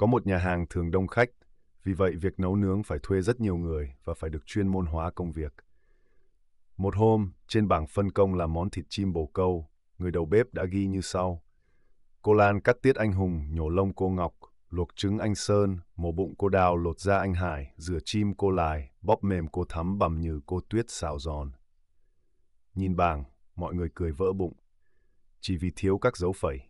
Có một nhà hàng thường đông khách, vì vậy việc nấu nướng phải thuê rất nhiều người và phải được chuyên môn hóa công việc. Một hôm, trên bảng phân công là món thịt chim bồ câu, người đầu bếp đã ghi như sau. Cô Lan cắt tiết anh Hùng, nhổ lông cô Ngọc, luộc trứng anh Sơn, mổ bụng cô Đào lột da anh Hải, rửa chim cô Lài, bóp mềm cô Thắm bằm nhừ cô Tuyết xào giòn. Nhìn bảng, mọi người cười vỡ bụng. Chỉ vì thiếu các dấu phẩy.